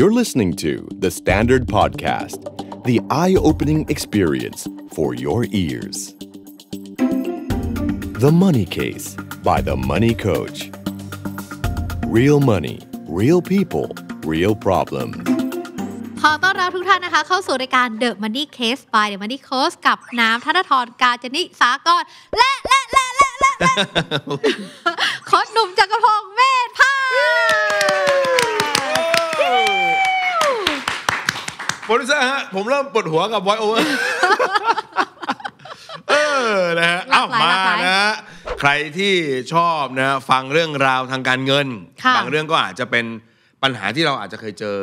You're listening to The Standard Podcast, the eye opening experience for your ears. The Money Case by The Money Coach. Real money, real people, real problems. ขอต้อนรับทุกท่านนะคะเข้าสู่รายการ The Money Case by The Money Coach กับน้ำธนทรกาญจนิสากรและ และ และและและและโค้ชหนุ่มจักรพงศ์ รดิวเซอร์ฮะผมเริ่มปวดหัวกับไวโอเ over เออนะฮะเอ้ามานะฮะใครที่ชอบนะฟังเรื่องราวทางการเงินบางเรื่องก็อาจจะเป็นปัญหาที่เราอาจจะเคยเจอ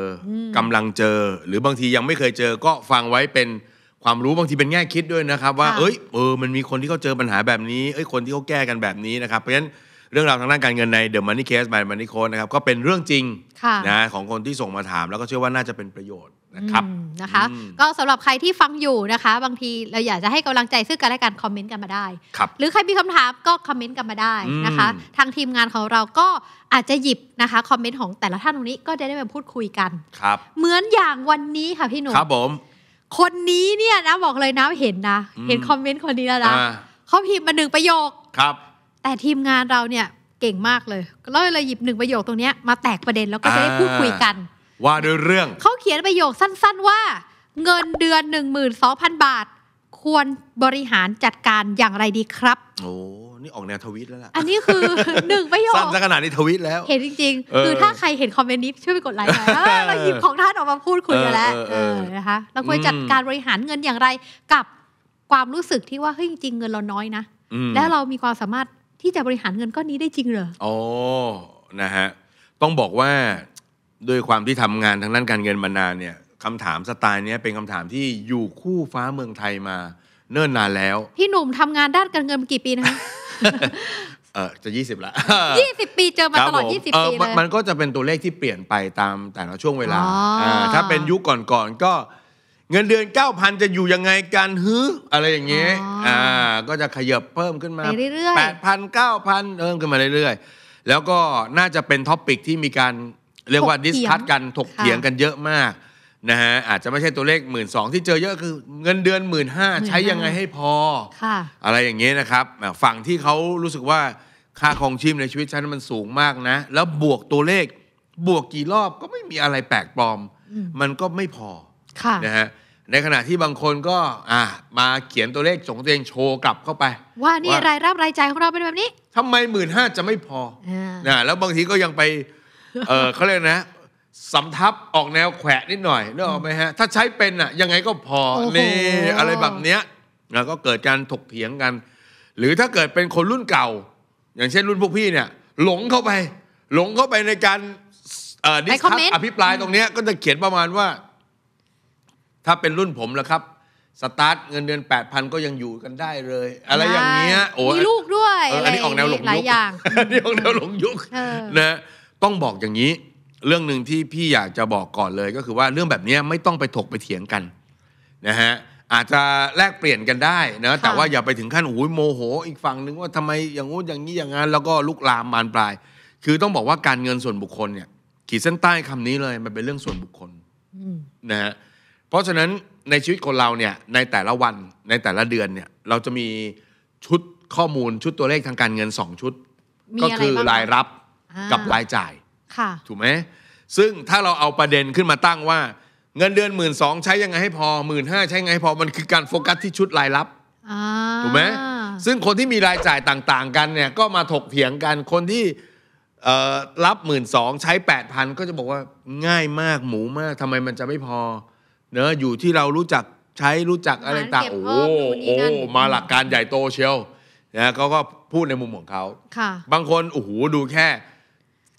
กำลังเจอ หรือบางทียังไม่เคยเจอ ก็ฟังไว้เป็นความรู้บางทีเป็นแง่คิดด้วยนะครับ ว่าเอ้ยเออ มันมีคนที่เขาเจอปัญหาแบบนี้เอ้ยคนที่เขาแก้กันแบบนี้นะครับเพราะฉะนั้นเรื่องราวทางด้านการเงินใน The Money Case by Money c o ค้ดนะครับก็เป็นเรื่องจริงะนะของคนที่ส่งมาถาม แล้วก็เชื่อว่าน่าจะเป็นประโยชน์นะครับนะคะ ก็สำหรับใครที่ฟังอยู่นะคะ บางทีเราอยากจะให้กำลังใจซึ่งกันและกันคอมเมนต์กันมาได้ หรือใครมีคำถามก็คอมเมนต์กันมาได้นะคะ ทางทีมงานของเราก็อาจจะหยิบนะคะคอมเมนต์ของแต่ละท่านตรงนี้ก็จะได้มาพูดคุยกันครับ เหมือนอย่างวันนี้ค่ะพี่หนุ่มครับผมคนนี้เนี่ยนะบอกเลยนะเห็นนะ เห็นคอมเมนต์คนนี้แล้วนะเขาพิมพ์มาหนึ่งประโยคครับ แต่ทีมงานเราเนี่ยเก่งมากเลยเราเลยหยิบหนึ่งประโยคตรงนี้มาแตกประเด็นแล้วก็จะได้พูดคุยกันว่าด้วยเรื่องเขาเขียนประโยคสั้นๆว่า เงินเดือน12,000บาท ควรบริหารจัดการอย่างไรดีครับโอ้นี่ออกแนวทวิตแล้วล่ะอันนี้คือหนึ่งประโยคสั้นขนาดนี้ทวิตแล้วเห็นจริงๆคือถ้าใครเห็นคอมเมนต์นี้ช่วยไปกดไลค์หน่อยเราหยิบของท่านออกมาพูดคุยกันแล้วนะคะเราควรจัดการบริหารเงินอย่างไรกับความรู้สึกที่ว่าเฮ้ยจริงเงินเราน้อยนะแล้วเรามีความสามารถที่จะบริหารเงินก้อนนี้ได้จริงเหรออ๋อนะฮะต้องบอกว่าด้วยความที่ทำงานทางด้านการเงินมานานเนี่ยคำถามสไตล์นี้เป็นคำถามที่อยู่คู่ฟ้าเมืองไทยมาเนิ่นนานแล้วพี่หนุ่มทำงานด้านการเงินมากี่ปีนะคะเออจะ 20ละ20 ปีเจอมาตลอด20ปีเลยมันก็จะเป็นตัวเลขที่เปลี่ยนไปตามแต่ละช่วงเวลาถ้าเป็นยุคก่อนๆก็เงินเดือน 9,000จะอยู่ยังไงการฮื้ออะไรอย่างเงี้ยอ่าก็จะขยับเพิ่มขึ้นมาแปดพันเก้าพันเพิ่มขึ้นมาเรื่อยๆแล้วก็น่าจะเป็นท็อปิกที่มีการเรียกว่าดิสคัตกันถกเถียงกันเยอะมากนะฮะอาจจะไม่ใช่ตัวเลขหมื่นสองที่เจอเยอะคือเงินเดือนหมื่นห้าใช้ยังไงให้พอ อะไรอย่างเงี้ยนะครับ ฝั่งที่เขารู้สึกว่าค่าของชีพในชีวิตฉันมันสูงมากนะ แล้วบวกตัวเลขบวกกี่รอบก็ไม่มีอะไรแปลกปลอมมันก็ไม่พอนะฮะในขณะที่บางคนก็อ่ามาเขียนตัวเลขส่งตัวเองโชว์กลับเข้าไป ว่านี่รายรับรายจ่ายของเราเป็นแบบนี้ ทำไมหมื่นห้าจะไม่พอนะแล้วบางทีก็ยังไปเออเขาเรียกนะสำทับออกแนวแขวะนิดหน่อยนึกออกไหมฮะถ้าใช้เป็นอ่ะยังไงก็พอนี่อะไรแบบเนี้ยแล้วก็เกิดการถกเถียงกัน หรือถ้าเกิดเป็นคนรุ่นเก่า อย่างเช่นรุ่นพวกพี่เนี่ย หลงเข้าไป หลงเข้าไปในการดิสคัพอภิปรายตรงเนี้ยก็จะเขียนประมาณว่า ถ้าเป็นรุ่นผมแล้วครับ สตาร์ทเงินเดือน 8,000 ก็ยังอยู่กันได้เลย อะไรอย่างเงี้ยโอ้มีลูกด้วยอันนี้ออกแนวหลงยุคหลายอย่างอันนี้ออกแนวหลงยุคนะต้องบอกอย่างนี้เรื่องหนึ่งที่พี่อยากจะบอกก่อนเลย ก็คือว่าเรื่องแบบนี้ไม่ต้องไปถกไปเถียงกันนะฮะอาจจะแลกเปลี่ยนกันได้นะแต่ว่าอย่าไปถึงขั้นโอ้ยโมโห อีกฝั่งนึงว่าทำไมอย่างงู้นอย่างนี้อย่างนั้นแล้วก็ลุกลามมานปลาย คือต้องบอกว่าการเงินส่วนบุคคลเนี่ย ขีดเส้นใต้คำนี้เลยมันเป็นเรื่องส่วนบุคคลนะฮะเพราะฉะนั้นในชีวิตคนเราเนี่ยในแต่ละวัน ในแต่ละเดือนเนี่ย เราจะมีชุดข้อมูลชุดตัวเลขทางการเงินสองชุด ก็คือรายรับกับรายจ่าย ถูกไหม ซึ่งถ้าเราเอาประเด็นขึ้นมาตั้งว่า เงินเดือนหมื่นสองใช้ยังไงให้พอหมื่นห้าใช้ยังไงพอมันคือการโฟกัสที่ชุดรายรับถูกไหม ซึ่งคนที่มีรายจ่ายต่างๆ กันเนี่ย ก็มาถกเถียงกันคนที่รับหมื่นสองใช้แปดพันก็จะบอกว่าง่ายมากหมูมากทำไมมันจะไม่พอเนอะอยู่ที่เรารู้จักใช้รู้จักอะไรต่างโอ้โอ้มาหลักการใหญ่โตเชียวนะเขาก็พูดในมุมของเขาบางคนโอ้โหดูแค่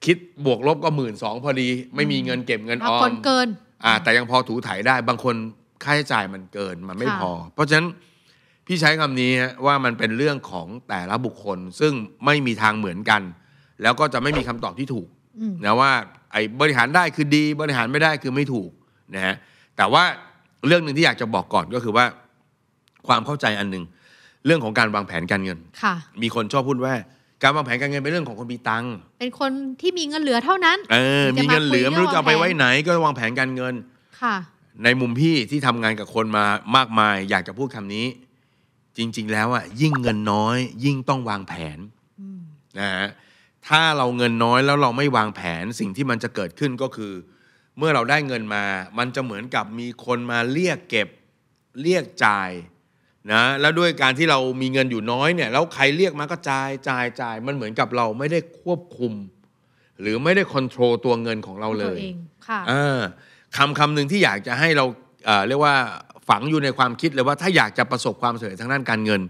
คิดบวกลบก็หมื่นสองพอดี ไม่มีเงินเก็บเงินออมคนเกิน อ่า แต่ยังพอถูถ่ายได้ บางคนค่าใช้จ่ายมันเกิน มันไม่พอ เพราะฉะนั้นพี่ใช้คำนี้ว่ามันเป็นเรื่องของแต่ละบุคคล ซึ่งไม่มีทางเหมือนกัน แล้วก็จะไม่มีคำตอบที่ถูกนะว่า ไอ้บริหารได้คือดี บริหารไม่ได้คือไม่ถูกนะฮะแต่ว่าเรื่องหนึ่งที่อยากจะบอกก่อนก็คือว่า ความเข้าใจอันหนึ่งเรื่องของการวางแผนการเงินมีคนชอบพูดว่าการวางแผนการเงินเป็นเรื่องของคนมีตังค์ เป็นคนที่มีเงินเหลือเท่านั้นเออมีเงินเหลือไม่รู้จะเอาไปไว้ไหน ก็วางแผนการเงิน ค่ะ ในมุมพี่ที่ทำงานกับคนมามากมาย อยากจะพูดคำนี้ จริง ๆ แล้วอ่ะยิ่งเงินน้อย ยิ่งต้องวางแผนนะฮะถ้าเราเงินน้อยแล้วเราไม่วางแผนสิ่งที่มันจะเกิดขึ้นก็คือ เมื่อเราได้เงินมามันจะเหมือนกับมีคนมาเรียกเก็บเรียกจ่ายนะแล้วด้วยการที่เรามีเงินอยู่น้อยเนี่ยแล้วใครเรียกมาก็จ่ายจ่ายจ่ายมันเหมือนกับเราไม่ได้ควบคุม หรือไม่ได้ควบคุมตัวเงินของเราเลยค่ะคำคำหนึ่งที่อยากจะให้เราเเรียกว่าฝังอยู่ในความคิดเลยว่าถ้าอยากจะประสบความสำเร็จทางด้านการเงิน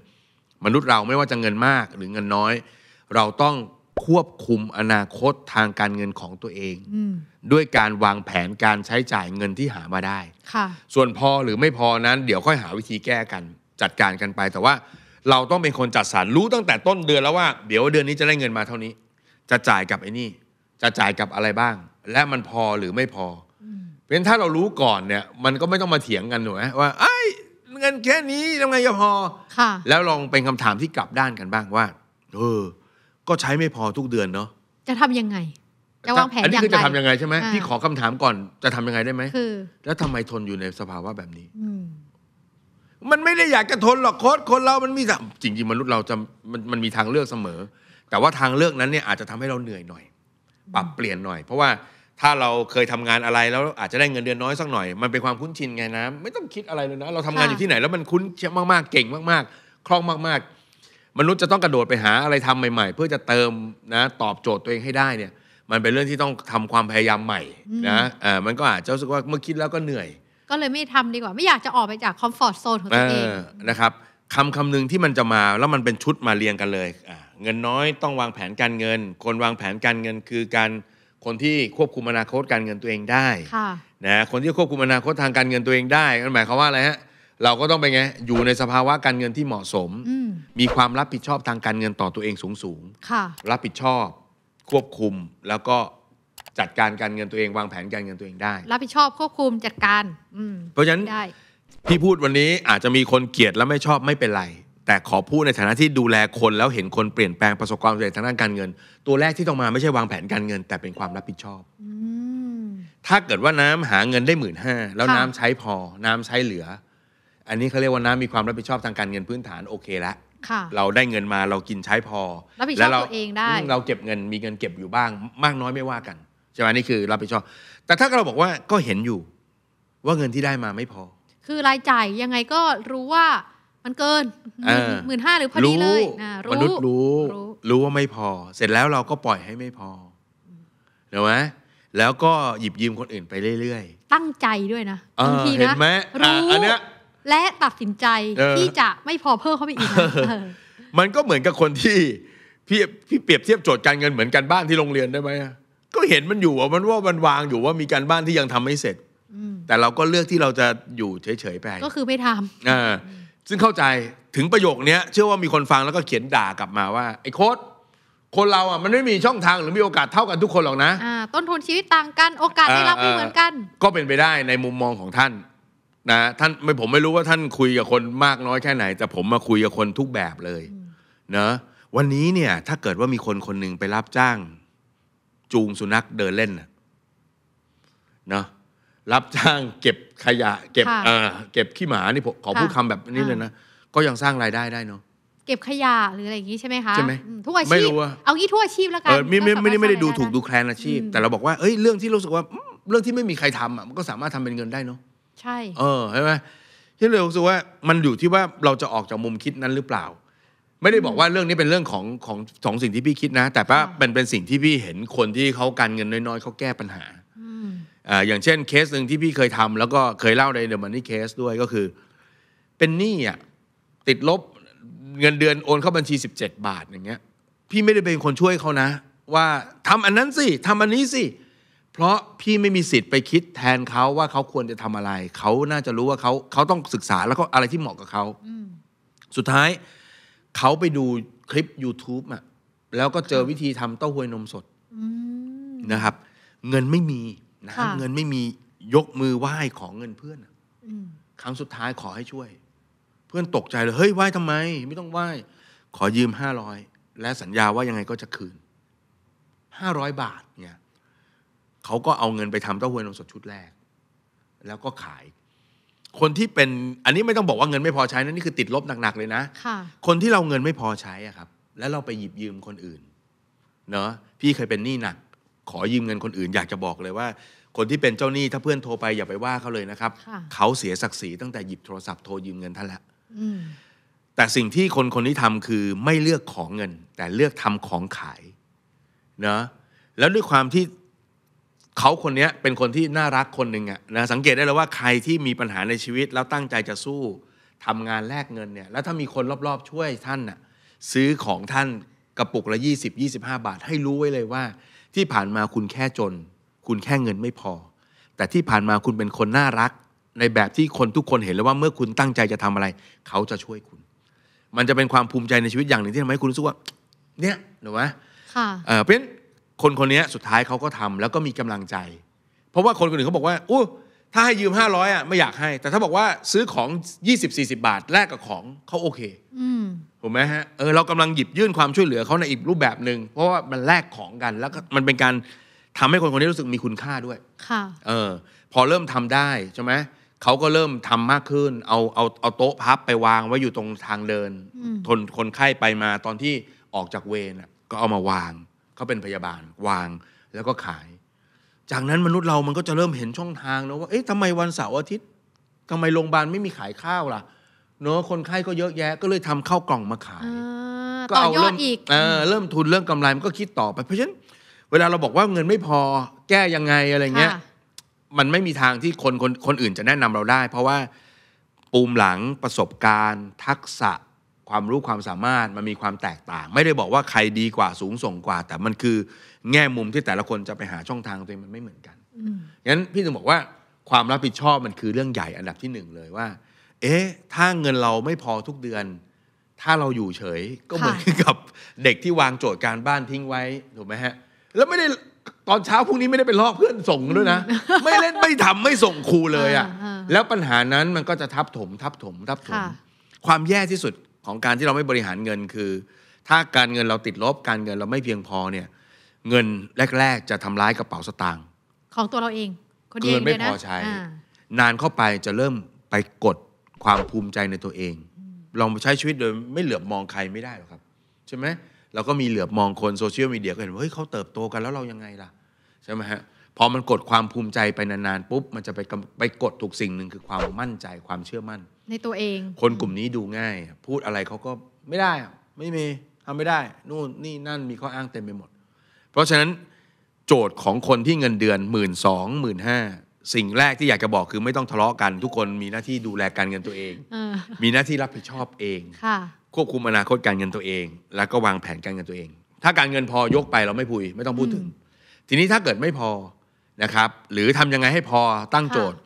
มนุษย์เราไม่ว่าจะเงินมากหรือเงินน้อย เราต้องควบคุมอนาคตทางการเงินของตัวเองด้วยการวางแผนการใช้จ่ายเงินที่หามาได้ส่วนพอหรือไม่พอนั้นเดี๋ยวค่อยหาวิธีแก้กันจัดการกันไปแต่ว่าเราต้องเป็นคนจัดสรรรู้ตั้งแต่ต้นเดือนแล้วว่าเดี๋ยวเดือนนี้จะได้เงินมาเท่านี้ จะจ่ายกับไอ้นี่ จะจ่ายกับอะไรบ้าง และมันพอหรือไม่พอเพราะถ้าเรารู้ก่อนเนี่ยมันก็ไม่ต้องมาเถียงกันหนูว่าไอ้เงินแค่นี้ทำไงจะพอแล้วลองเป็นคำถามที่กลับด้านกันบ้างว่า เออ ก็ใช้ไม่พอทุกเดือนเนาะจะทํำยังไงจะวางแผนอย่างไรอันนี้คือจะทำยังไงใช่ไหมพี่ขอคำถามก่อนจะทำยังไงได้ไหมแล้วทำไมทนอยู่ในสภาวะแบบนี้มันไม่ได้อยากจะทนหรอกโค้ดคนเรามันมีจริงจริงมนุษย์เราจะมันมันมีทางเลือกเสมอ แต่ว่าทางเลือกนั้นเนี่ยอาจจะทำให้เราเหนื่อยหน่อย ปรับเปลี่ยนหน่อยเพราะว่าถ้าเราเคยทำงานอะไรแล้วอาจจะได้เงินเดือนน้อยสักหน่อยมันเป็นความคุ้นชินไงนะ ไม่ต้องคิดอะไรเลยนะเราทำงานอยู่ที่ไหน แล้วมันคุ้นเชี่ยมากๆ เก่งมากๆคล่องมากๆ มนุษย์จะต้องกระโดดไปหาอะไรทำใหม่ ๆ เพื่อจะเติมนะตอบโจทย์ตัวเองให้ได้เนี่ย มันเป็นเรื่องที่ต้องทำความพยายามใหม่นะอ่ามันก็อาจจะรู้สึกว่าเมื่อคิดแล้วก็เหนื่อยก็เลยไม่ทำดีกว่าไม่อยากจะออกไปจากคอมฟอร์ตโซนของตัวเองนะครับคำคำหนึ่งที่มันจะมาแล้วมันเป็นชุดมาเรียงกันเลย เงินน้อยต้องวางแผนการเงิน คนวางแผนการเงินคือการคนที่ควบคุมอนาคตการเงินตัวเองได้นะคนที่ควบคุมอนาคตทางการเงินตัวเองได้นั่นหมายความว่าอะไรฮะเราก็ต้องไปไงอยู่ในสภาวะการเงินที่เหมาะสม มีความรับผิดชอบทางการเงินต่อตัวเองสูงสูงรับผิดชอบควบคุมแล้วก็จัดการการเงินตัวเองวางแผนการเงินตัวเองได้ รับผิดชอบควบคุมจัดการอเพราะฉะนั้นพี่พูดวันนี้อาจจะมีคนเกลียดและไม่ชอบไม่เป็นไร แต่ขอพูดในฐานะที่ดูแลคน แล้วเห็นคนเปลี่ยนแปลงประสบความสำเร็จทางด้านการเงิน ตัวแรกที่ต้องมาไม่ใช่วางแผนการเงิน แต่เป็นความรับผิดชอบถ้าเกิดว่าน้ำหาเงินได้หมื่นห้าแล้วน้ำใช้พอ น้ำใช้เหลือ อันนี้เขาเรียกว่าน้ำมีความรับผิดชอบทางการเงินพื้นฐานโอเคละเราได้เงินมาเรากินใช้พอ แล้วเราเองได้เราเก็บเงินมีเงินเก็บอยู่บ้าง มากน้อยไม่ว่ากันช่ไหมนี่คือ รับผิดชอบ แต่ถ้าเราบอกว่าก็เห็นอยู่ว่าเงินที่ได้มาไม่พอ คือรายจ่ายยังไงก็รู้ว่า มันเกินหมื่นห้าหรือพอดีเลย รู้มนุษย์รู้ รู้ว่าไม่พอ เสร็จแล้วเราก็ปล่อยให้ไม่พอเห็นไหม แล้วก็หยิบยืมคนอื่นไปเรื่อยๆ ตั้งใจด้วยนะบางทีนะรู้อันเนี้ย และตัดสินใจที่จะไม่พอเพิ่มเข้าไปอีก มันก็เหมือนกับคนที่พี่พี่เปรียบเทียบโจทย์การเงินเหมือนกันบ้านที่โรงเรียนได้ไหมก็เห็นมันอยู่ว่ามันว่ามันวางอยู่ว่ามีการบ้านที่ยังทำไม่เสร็จแต่เราก็เลือกที่เราจะอยู่เฉยๆไปก็คือไม่ทำอ่าซึ่งเข้าใจถึงประโยคนี้เชื่อว่ามีคนฟังแล้วก็เขียนด่ากลับมาว่าไอ้โค้ดคนเราอ่ะมันไม่มีช่องทางหรือมีโอกาสเท่ากันทุกคนหรอกนะะต้นทุนชีวิตต่างกันโอกาสได้รับไม่เหมือนกัน ก็เป็นไปได้ในมุมมองของท่านนะท่านไม่ผมไม่รู้ว่าท่านคุยกับคนมากน้อยแค่ไหนแต่ผมมาคุยกับคนทุกแบบเลยเนะวันนี้เนี่ยถ้าเกิดว่ามีคนคนหนึ่งไปรับจ้างจูงสุนัขเดินเล่นเนาะรับจ้างเก็บขยะเก็บเออเก็บขี้หมานี่ผมขอพูดคำแบบนี้เลยนะก็ยังสร้างรายได้ได้เนาะเก็บขยะหรืออะไรอย่างนี้ใช่ไหมคะใช่ไหมทุกอาชีพไม่รู้เอางี้ทุกอาชีพแล้วกันไม่ไม่ไม่ได้ดูถูกดูแคลนอาชีพ แต่เราบอกว่าเอ้ยเรื่องที่รู้สึกว่าเรื่องที่ไม่มีใครทำอ่ะมันก็สามารถทำเป็นเงินได้เนาะใช่ เออใช่ไหมที่เรารู้สึกว่า มันอยู่ที่ว่าเราจะออกจากมุมคิดนั้นหรือเปล่าไม่ได้บอกว่าเรื่องนี้เป็นเรื่องของของสองสิ่งที่พี่คิดนะ แต่ว่าเป็นเป็นสิ่งที่พี่เห็นคนที่เขาการเงินน้อยๆเขาแก้ปัญหาอ่าอย่างเช่น เคสหนึ่งที่พี่เคยทำแล้วก็เคยเล่าในเดอะมันนี่เคสด้วยก็คือ เป็นหนี้อ่ะติดลบเงินเดือนโอนเข้าบัญชี17บาทอย่างเงี้ยพี่ไม่ได้เป็นคนช่วยเขานะ ว่าทำอันนั้นสิทำอันนี้สิเพราะพี่ไม่มีสิทธิ์ไปคิดแทนเขาว่าเขาควรจะทำอะไรเขาน่าจะรู้ว่าเขาเขาต้องศึกษาแล้วก็อะไรที่เหมาะกับเขาสุดท้ายเขาไปดูคลิป YouTube อ่ะแล้วก็เจอวิธีทำเต้าหวยนมสดนะครับ เงินไม่มีนะเงินไม่มียกมือไหว้ของเงินเพื่อนครั้งสุดท้ายขอให้ช่วย เพื่อนตกใจเลยเฮ้ยไหว้ทำไม ไม่ต้องไหว้ขอยืมห้าร้อยและสัญญาว่ายังไงก็จะคืนห้าร้อยบาท เนี่ย เขาก็เอาเงินไปทำเต้าหวยนมสดชุดแรก แล้วก็ขายคนที่เป็นอันนี้ไม่ต้องบอกว่าเงินไม่พอใช้นะนี่คือติดลบหนักๆเลยนะค่ะคนที่เราเงินไม่พอใช้อะครับ แล้วเราไปหยิบยืมคนอื่น เนาะพี่เคยเป็นหนี้หนัก ขอยืมเงินคนอื่นอยากจะบอกเลยว่า คนที่เป็นเจ้าหนี้ถ้าเพื่อนโทรไปอย่าไปว่าเขาเลยนะครับ เขาเสียศักดิ์ศรี ตั้งแต่หยิบโทรศัพท์โทรยืมเงินท่านละแต่สิ่งที่คนคนนี้ทำคือไม่เลือกของเงิน แต่เลือกทำของขาย เนาะแล้วด้วยความที่เขาคนนี้เป็นคนที่น่ารักคนหนึ่งอะนะสังเกตได้เลยว่าใครที่มีปัญหาในชีวิตแล้วตั้งใจจะสู้ ทำงานแลกเงินเนี่ย แล้วถ้ามีคนรอบๆช่วยท่านอะซื้อของท่านกระปุกละ20 25 บาท ให้รู้ไว้เลยว่า ที่ผ่านมาคุณแค่จน คุณแค่เงินไม่พอ แต่ที่ผ่านมาคุณเป็นคนน่ารักในแบบที่คนทุกคนเห็นแล้วว่าเมื่อคุณตั้งใจจะทำอะไร เขาจะช่วยคุณ มันจะเป็นความภูมิใจในชีวิตอย่างหนึ่งที่ทำให้คุณรู้สึกว่าเนี่ยหนูวะค่ะเออเป็นคนคนนี้สุดท้ายเขาก็ทำแล้วก็มีกำลังใจ เพราะว่าคนคนหนึ่งเขาบอกว่าอู้ถ้าให้ยืม500อ่ะไม่อยากให้แต่ถ้าบอกว่าซื้อของ20-40บาทแลกกับของเขาโอเคถูกไหมฮะเออเรากำลังหยิบยื่นความช่วยเหลือเขาในอีกรูปแบบหนึ่งเพราะว่ามันแลกของกัน แล้วก็มันเป็นการทำให้คนคนนี้รู้สึกมีคุณค่าด้วยค่ะเออพอเริ่มทำได้ใช่ไหมเขาก็เริ่มทำมากขึ้น เอาเอาเอาโต๊ะพับไปวางไว้อยู่ตรงทางเดินทนคนไข้ไปมาตอนที่ออกจากเวรก็เอามาวางเขาเป็นพยาบาลวางแล้วก็ขาย จากนั้นมนุษย์เรามันก็จะเริ่มเห็นช่องทางนะว่า เอ๊ะทำไมวันเสาร์อาทิตย์ทำไมโรงพยาบาลไม่มีขายข้าวล่ะ เนาะคนไข้ก็เยอะแยะ ก็เลยทำข้าวกล่องมาขายก็เอาเริ่มเออเริ่มทุนเรื่องกำไรมันก็คิดต่อไปเพราะฉะนั้นเวลาเราบอกว่าเงินไม่พอแก้ยังไงอะไรเงี้ย มันไม่มีทางที่คนคนคนอื่นจะแนะนำเราได้ เพราะว่าปูมหลังประสบการณ์ ทักษะความรู้ความสามารถมันมีความแตกต่าง ไม่ได้บอกว่าใครดีกว่าสูงส่งกว่า แต่มันคือแง่มุมที่แต่ละคนจะไปหาช่องทางตัวเองมันไม่เหมือนกันงั้นพี่ถึงบอกว่าความรับผิดชอบมันคือเรื่องใหญ่อันดับที่หนึ่งเลยว่า เอ๊ะ ถ้าเงินเราไม่พอทุกเดือน ถ้าเราอยู่เฉย ก็เหมือนกับเด็กที่วางโจทย์การบ้านทิ้งไว้ถูกไหมฮะ แล้วไม่ได้ตอนเช้าพรุ่งนี้ไม่ได้ไปลอกเพื่อนส่งด้วยนะ ไม่เล่นไม่ทำไม่ส่งครูเลยอ่ะแล้วปัญหานั้นมันก็จะทับถม ทับถมทับถมความแย่ที่สุดของการที่เราไม่บริหารเงินคือ ถ้าการเงินเราติดลบการเงินเราไม่เพียงพอเนี่ยเงินแรก ๆจะทำร้ายกระเป๋าสตางค์ของตัวเราเอง คนเดียวไม่พอใช้นานเข้าไปจะเริ่มไปกดความภูมิใจในตัวเอง ลองใช้ชีวิตโดยไม่เหลือบมองใครไม่ได้หรอกครับ ใช่ไหม เราก็มีเหลือบมองคนโซเชียลมีเดียก็เห็นว่าเฮ้ยเขาเติบโตกัน แล้วเรายังไงล่ะ ใช่ไหมฮะพอมันกดความภูมิใจไปนานๆปุ๊บมันจะไปไปกดถูกสิ่งหนึ่งคือความมั่นใจความเชื่อมั่นในตัวเอง คนกลุ่มนี้ดูง่าย พูดอะไรเขาก็ไม่ได้ ไม่มีทำไม่ได้ นู่นนี่นั่นมีข้ออ้างเต็มไปหมด เพราะฉะนั้น โจทย์ของคนที่เงินเดือนหมื่นสองหมื่นห้าสิ่งแรกที่อยากจะบอกคือไม่ต้องทะเลาะกัน ทุกคนมีหน้าที่ดูแลการเงินตัวเอง มีหน้าที่รับผิดชอบเองควบคุมอนาคตการเงินตัวเอง แล้วก็วางแผนการเงินตัวเอง ถ้าการเงินพอยกไปเราไม่พูดไม่ต้องพูดถึง ทีนี้ถ้าเกิดไม่พอนะครับ หรือทำยังไงให้พอตั้งโจทย์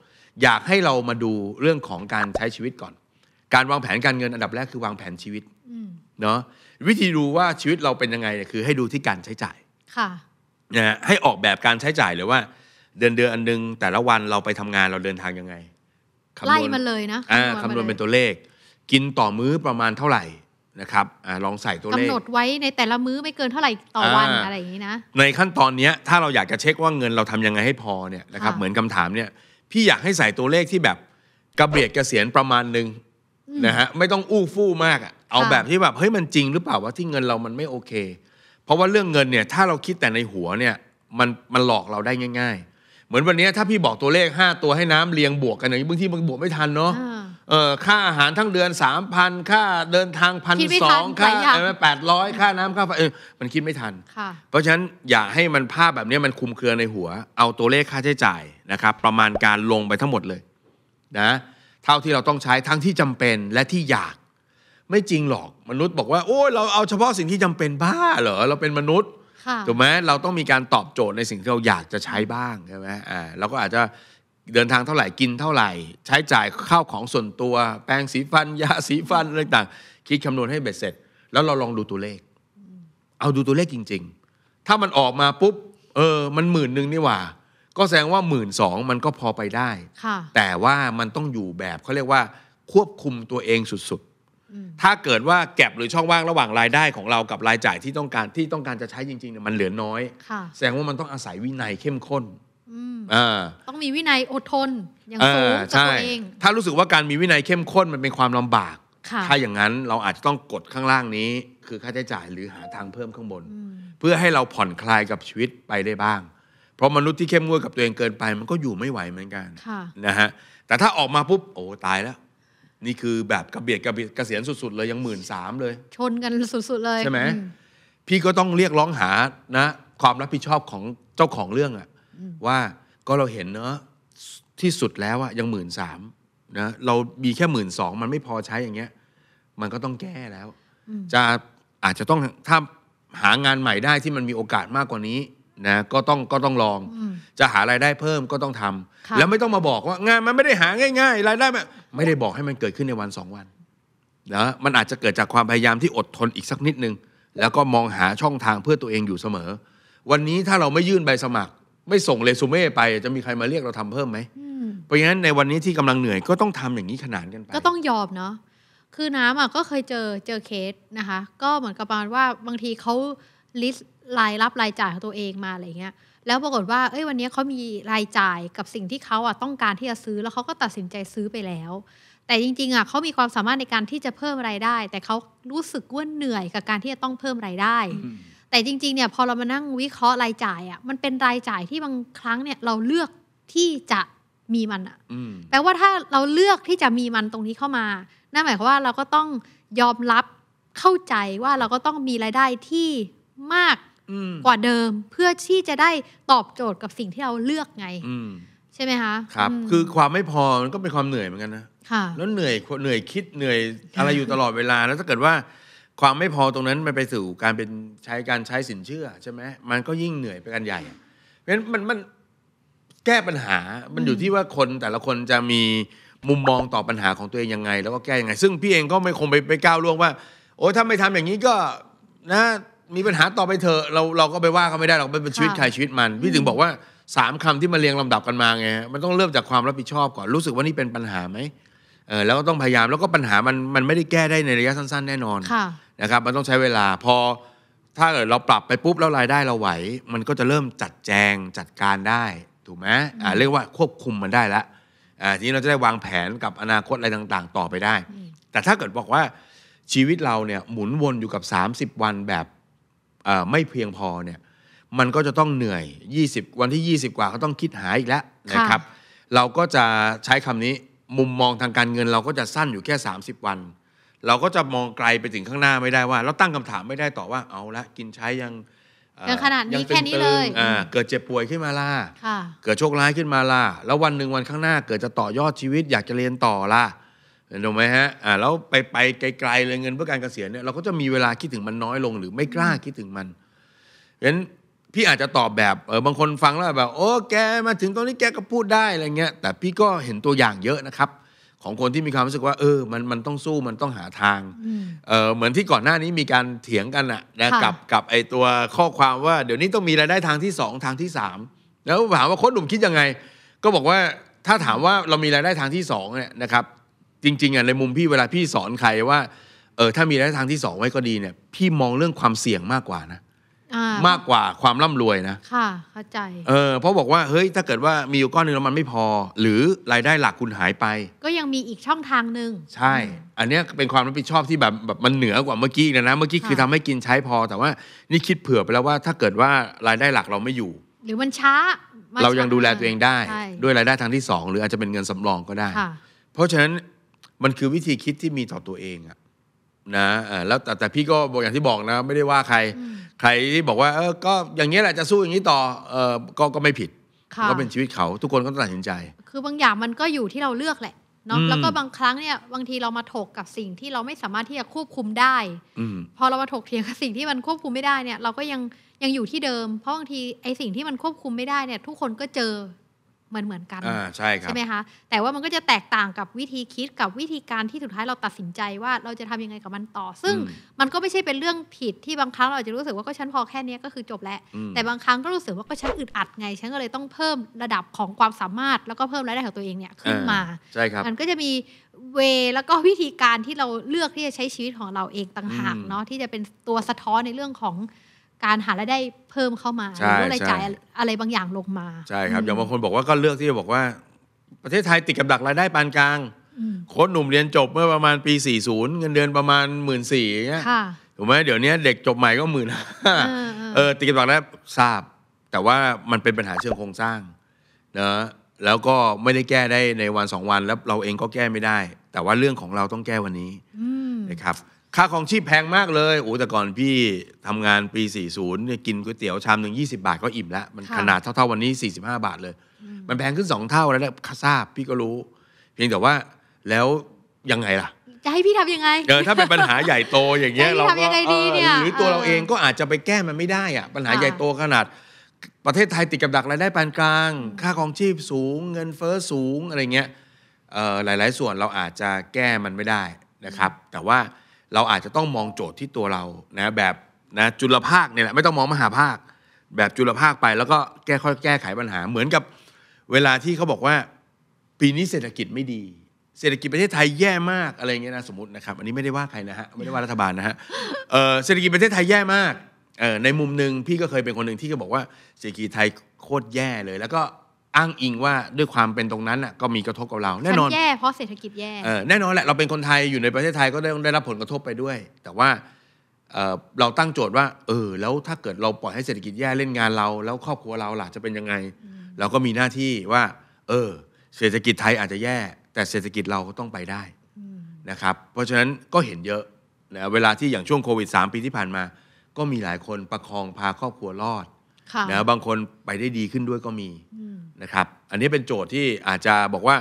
อยากให้เรามาดูเรื่องของการใช้ชีวิตก่อน การวางแผนการเงินอันดับแรกคือวางแผนชีวิตเนาะวิธีดูว่าชีวิตเราเป็นยังไงเนี่ยคือ ให้ดูที่การใช้จ่าย ค่ะ นะให้ออกแบบการใช้จ่ายเลยว่า เดือนเดือนอันนึงแต่ละวันเราไปทำงานเราเดินทางยังไงไล่มาเลยนะอ่าคำนวณเป็นตัวเลข กินต่อมื้อประมาณเท่าไหร่นะครับอลองใส่ตัวเลขกำหนดไว้ในแต่ละมื้อไม่เกินเท่าไหร่ต่อวันอะไรอย่างนี้นะ ในขั้นตอนนี้ถ้าเราอยากจะเช็คว่าเงินเราทำยังไงให้พอเนี่ยนะครับเหมือนคำถามเนี่ยพี่อยากให้ใส่ตัวเลขที่แบบกระเบียดกระเสียนประมาณหนึ่งนะฮะไม่ต้องอู้ฟู่มากเอาแบบที่แบบเฮ้ยมันจริงหรือเปล่าว่าที่เงินเรามันไม่โอเค เพราะว่าเรื่องเงินเนี่ย ถ้าเราคิดแต่ในหัวเนี่ยมันมันหลอกเราได้ง่าย ๆ เหมือนวันนี้ถ้าพี่บอกตัวเลข5ตัวให้น้ำเรียงบวกกันอย่างนี้บางทีมันบวกไม่ทันเนาะค่าอาหารทั้งเดือนสามพันค่าเดินทางพันสองค่าอะไรแปดร้อยค่าน้ำค่าไฟมันคิดไม่ทันเพราะฉะนั้นอย่าให้มันภาพแบบนี้มันคุมเครือในหัว เอาตัวเลขค่าใช้จ่ายนะครับ ประมาณการลงไปทั้งหมดเลย นะ เท่าที่เราต้องใช้ทั้งที่จำเป็นและที่อยาก ไม่จริงหรอกมนุษย์บอกว่า โอ้ยเราเอาเฉพาะสิ่งที่จำเป็นบ้าเหรอเราเป็นมนุษย์ถูกไหมเราต้องมีการตอบโจทย์ในสิ่งที่เราอยากจะใช้บ้างใช่ไหมอ่าเราก็อาจจะเดินทางเท่าไหร่กินเท่าไหร่ ใช้จ่ายข้าวของส่วนตัว แปรงสีฟัน ยาสีฟันอะไรต่างคิดคำนวณให้เบ็ดเสร็จ แล้วเราลองดูตัวเลข เอาดูตัวเลขจริง ๆ ถ้ามันออกมาปุ๊บเออ มันหมื่นหนึ่งนี่หว่า ก็แสดงว่าหมื่นสองมันก็พอไปได้แต่ว่ามันต้องอยู่แบบเขาเรียกว่า ควบคุมตัวเองสุดๆ ถ้าเกิดว่าแก็บหรือช่องว่างระหว่างรายได้ของเรากับรายจ่ายที่ต้องการที่ต้องการจะใช้จริงๆเนี่ยมันเหลือน้อยแสดงว่ามันต้องอาศัยวินัยเข้มข้นต้องมีวินัยอดทนอย่างสูงกับตัวเองถ้ารู้สึกว่าการมีวินัยเข้มข้นมันเป็นความลำบาก ถ้าอย่างนั้นเราอาจจะต้องกดข้างล่างนี้ คือค่าใช้จ่ายหรือหาทางเพิ่มข้างบน เพื่อให้เราผ่อนคลายกับชีวิตไปได้บ้าง เพราะมนุษย์ที่เข้มงวดกับตัวเองเกินไป มันก็อยู่ไม่ไหวเหมือนกันนะฮะแต่ถ้าออกมาปุ๊บโอ้ตายแล้ว นี่คือแบบกระเบียดกระเบียดกระเสียนสุดๆเลยยังหมื่นสามเลย ชนกันสุดๆ เลยใช่ไหมพี่ก็ต้องเรียกร้องหานะ ความรับผิดชอบของเจ้าของเรื่องอะว่าก็เราเห็นเนอะที่สุดแล้วอะยังหมื่นสามนะเรามีแค่หมื่นสองมันไม่พอใช้อย่างเงี้ย มันก็ต้องแก้แล้ว จะอาจจะต้องถ้าหางานใหม่ได้ที่มันมีโอกาสมากกว่านี้นะก็ต้องก็ต้องลอง จะหารายได้เพิ่มก็ต้องทำ แล้วไม่ต้องมาบอกว่างานมันไม่ได้หาง่ายๆรายได้ไม่ไม่ได้บอกให้มันเกิดขึ้นในวันสองวันนะมันอาจจะเกิดจากความพยายามที่อดทนอีกสักนิดนึงแล้วก็มองหาช่องทางเพื่อตัวเองอยู่เสมอ วันนี้ถ้าเราไม่ยื่นใบสมัครไม่ส่งเรซูเม่ไปจะมีใครมาเรียกเราทำเพิ่มไหม เพราะงั้นในวันนี้ที่กำลังเหนื่อยก็ต้องทำอย่างนี้ขนานกันไป ก็ต้องยอมเนาะคือน้ำอ่ะก็เคยเจอเจอเคสนะคะ ก็เหมือนกับประมาณว่าบางทีเขาลิสต์รายรับรายจ่ายของตัวเองมาอะไรเงี้ยแล้วปรากฏว่าเอ้ยวันนี้เขามีรายจ่ายกับสิ่งที่เขาอ่ะต้องการที่จะซื้อแล้วเขาก็ตัดสินใจซื้อไปแล้ว แต่จริงๆอ่ะเขามีความสามารถในการที่จะเพิ่มรายได้ แต่เขารู้สึกว่าเหนื่อยกับการที่จะต้องเพิ่มรายได้แต่จริงๆ เนี่ยพอเรามานั่งวิเคราะห์รายจ่ายอะ่ะมันเป็นรายจ่ายที่บางครั้งเนี่ยเราเลือกที่จะมีมันอะ่ะแปลว่าถ้าเราเลือกที่จะมีมันตรงนี้เข้ามานั่นหมายความว่าเราก็ต้องยอมรับเข้าใจว่าเราก็ต้องมีรายได้ที่มากกว่าเดิมเพื่อที่จะได้ตอบโจทย์กับสิ่งที่เราเลือกไงใช่ไหมคะ ครับ คือความไม่พอมันก็เป็นความเหนื่อยเหมือนกันนะแล้วเหนื่อยเหนื่อยคิดเหนื่อยอะไรอยู่ตลอดเวลาแล้วถ้าเกิดว่าความไม่พอตรงนั้นมันไปสู่การเป็นใช้การใช้สินเชื่อใช่ไหมมันก็ยิ่งเหนื่อยไปกันใหญ่เพราะฉะนั้นมันมันแก้ปัญหา มันอยู่ที่ว่าคนแต่ละคนจะมีมุมมองต่อปัญหาของตัวเองยังไง แล้วก็แก้ยังไง ซึ่งพี่เองก็ไม่คงไปไปก้าวล่วงว่า โอ้ยถ้าไม่ทำอย่างนี้ก็นะมีปัญหาต่อไปเถอะเราเราก็ไปว่าเขาไม่ได้เราเป็นชีวิตใครชีวิตมันพี่ถึงบอกว่าสามคำที่มาเรียงลำดับกันมาไงมันต้องเริ่มจากความรับผิดชอบก่อนรู้สึกว่านี่เป็นปัญหาไหมเออแล้วก็ต้องพยายามแล้วก็ปัญหามันมันไม่ได้แก้ได้ในระยะสั้นๆ แน่นอนนะครับมันต้องใช้เวลาพอถ้าเกิดเราปรับไปปุ๊บแล้วรายได้เราไหว มันก็จะเริ่มจัดแจงจัดการได้ถูกไหมอ่าเรียกว่าควบคุมมันได้ละอ่าทีนี้เราจะได้วางแผนกับอนาคตอะไรต่างๆ ต่อไปได้ แต่ถ้าเกิดบอกว่าชีวิตเราเนี่ยหมุนวนอยู่กับ 30 วันแบบไม่เพียงพอเนี่ยมันก็จะต้องเหนื่อย 20 วันที่ 20 กว่าก็ต้องคิดหาอีกแล้วนะครับ เราก็จะใช้คำนี้มุมมองทางการเงินเราก็จะสั้นอยู่แค่ 30 วันเราก็จะมองไกลไปถึงข้างหน้าไม่ได้ว่าเราตั้งคำถามไม่ได้ต่อว่าเอาละกินใช้ยังยังขนาดนี้แค่นี้เลยเกิดเจ็บป่วยขึ้นมาล่ะเกิดโชคร้ายขึ้นมาล่ะแล้ววันหนึ่งวันข้างหน้าเกิดจะต่อยอดชีวิต อยากจะเรียนต่อล่ะเห็นไหมฮะ อ่าแล้วไปไปไกลๆเลยเงินเพื่อการเกษียณเนี่ยเราก็จะมีเวลาคิดถึงมันน้อยลงหรือไม่กล้าคิดถึงมันเห็นพี่อาจจะตอบแบบเออบางคนฟังแล้วแบบ โอ้แกมาถึงตรงนี้แกก็พูดได้อะไรเงี้ยแต่พี่ก็เห็นตัวอย่างเยอะนะครับของคนที่มีความรู้สึกว่า เออมันมันต้องสู้มันต้องหาทางเออเหมือนที่ก่อนหน้านี้มีการเถียงกันอะนะกับกับไอตัวข้อความว่าเดี๋ยวนี้ต้องมีรายได้ทางที่สองทางที่สามแล้วถามว่าคนดหนุ่มคิดยังไง ก็บอกว่าถ้าถามว่าเรามีรายได้ทางที่สองเนี่ยนะครับ จริงๆอ่ะในมุมพี่เวลาพี่สอนใครว่าเออถ้ามีรายได้ทางที่สองไว้ก็ดีเนี่ยพี่มองเรื่องความเสี่ยงมากกว่านะมากกว่าความร่ำรวยนะ ค่ะเข้าใจเออเพราะบอกว่าเฮ้ยถ้าเกิดว่ามีอยู่ก้อนหนึ่งแล้วมันไม่พอ หรือรายได้หลักคุณหายไป ก็ยังมีอีกช่องทางหนึ่ง ใช่ อันนี้เป็นความรับผิดชอบที่แบบแบบมันเหนือกว่าเมื่อกี้นะนะ เมื่อกี้คือทำให้กินใช้พอ แต่ว่านี่คิดเผื่อไปแล้วว่าถ้าเกิดว่ารายได้หลักเราไม่อยู่ หรือมันช้า เรายังดูแลตัวเองได้ ด้วยรายได้ทางที่สองหรืออาจจะเป็นเงินสำรองก็ได้ เพราะฉะนั้นมันคือวิธีคิดที่มีต่อตัวเองอะนะแล้วแต่แต่พี่ก็บอกอย่างที่บอกนะไม่ได้ว่าใคร ใครที่บอกว่าเออก็อย่างนี้แหละจะสู้อย่างนี้ต่อเออก็ก็ไม่ผิด ก็เป็นชีวิตเขาทุกคนก็ตัดสินใจ คือบางอย่างมันก็อยู่ที่เราเลือกแหละเนาะแล้วก็บางครั้งเนี่ยบางทีเรามาถกกับสิ่งที่เราไม่สามารถที่จะควบคุมได้อพอเรามาถกเถียงกับสิ่งที่มันควบคุมไม่ได้เนี่ยเราก็ยังยังอยู่ที่เดิมเพราะบางทีไอ้สิ่งที่มันควบคุมไม่ได้เนี่ย ทุกคนก็เจอเหมือนเหมือนกันใช่ใช่ไหมคะแต่ว่ามันก็จะแตกต่างกับวิธีคิดกับวิธีการที่สุดท้ายเราตัดสินใจว่าเราจะทำยังไงกับมันต่อซึ่งมันก็ไม่ใช่เป็นเรื่องผิดที่บางครั้งเราจจะรู้สึกว่าก็ฉันพอแค่นี้ก็คือจบแล้วแต่บางครั้งก็รู้สึกว่าก็ฉันอึดอัดไง ฉันก็เลยต้องเพิ่มระดับของความสามารถ แล้วก็เพิ่มรายได้ของตัวเองเนี่ยขึ้นมาใช่ครับมันก็จะมีเวแล้วก็วิธีการที่เราเลือกที่จะใช้ชีวิตของเราเองต่างหากเนาะที่จะเป็นตัวสะท้อนในเรื่องของการหารายได้เพิ่มเข้ามาหรือรายจ่ายอะไรบางอย่างลงมา ใช่ครับ อย่างบางคนบอกว่าก็เลือกที่จะบอกว่า ประเทศไทยติดกับดักรายได้ปานกลางโค้ชหนุ่มเรียนจบเมื่อประมาณปี 40เงินเดือนประมาณ 1 4ื่นสี่ยงี้ถูกไหมเดี๋ยวนี้เด็กจบใหม่ก็หมื่นเออ ติดกับดักแล้วทราบ แต่ว่ามันเป็นปัญหาเชิงโครงสร้างนะแล้วก็ไม่ได้แก้ได้ในวันสองวัน แล้วเราเองก็แก้ไม่ได้ แต่ว่าเรื่องของเราต้องแก้วันนี้นะครับค่าของชีพแพงมากเลยโอ้แต่ก่อนพี่ทำงานปี40เนี่ยกินก๋วยเตี๋ยวชามหนึ่ง20 บาทก็อิ่มแล้วมันขนาดเท่าๆวันนี้ 45 บาทเลย มันแพงขึ้น 2 เท่าแล้วเนี่าทราบพี่ก็รู้ เพียงแต่ว่าแล้วยังไงล่ะ จะให้พี่ทำยังไงเออถ้าเป็นปัญหาใหญ่โตอย่างเงี้ยเราก็หรือตัวเราเองก็อาจจะไปแก้มันไม่ได้อะปัญหาใหญ่โตขนาด ประเทศไทยติดกับดักรายได้ปานกลาง ค่าของชีพสูง เงินเฟ้อสูงอะไรเงี้ยหลาย ๆ ส่วนเราอาจจะแก้มันไม่ได้นะครับ แต่ว่าเราอาจจะต้องมองโจทย์ที่ตัวเรานะแบบนะจุลภาคเนี่ยแหละไม่ต้องมองมหาภาค แบบจุลภาคไป แล้วก็แก้ค่อยแก้ไขปัญหาเหมือนกับเวลาที่เขาบอกว่าปีนี้เศรษฐกิจไม่ดี เศรษฐกิจประเทศไทยแย่มากอะไรเงี้ยนะสมมตินะครับ อันนี้ไม่ได้ว่าใครนะฮะไม่ได้ว่ารัฐบาลนะฮะเออเศรษฐกิจประเทศไทยแย่มากเออในมุมหนึ่งพี่ก็เคยเป็นคนหนึ่งที่ก็บอกว่า เศรษฐกิจไทยโคตรแย่เลยแล้วก็อ้างอิงว่าด้วยความเป็นตรงนั้นอ่ะก็มีกระทบกับเราแน่นอนแย่เพราะเศรษฐกิจแย่แน่นอนแหละเราเป็นคนไทยอยู่ในประเทศไทยก็ได้ได้รับผลกระทบไปด้วย แต่ว่าเราตั้งโจทย์ว่า เออแล้วถ้าเกิดเราปล่อยให้เศรษฐกิจแย่เล่นงานเรา แล้วครอบครัวเราล่ะจะเป็นยังไง เราก็มีหน้าที่ว่า เออเศรษฐกิจไทยอาจจะแย่แต่เศรษฐกิจเราก็ต้องไปได้นะครับ เพราะฉะนั้นก็เห็นเยอะนะเวลาที่อย่างช่วงโควิด3ปีที่ผ่านมา ก็มีหลายคนประคองพาครอบครัวรอดนะบางคนไปได้ดีขึ้นด้วยก็มีนะครับอันนี้เป็นโจทย์ที่อาจจะบอกว่า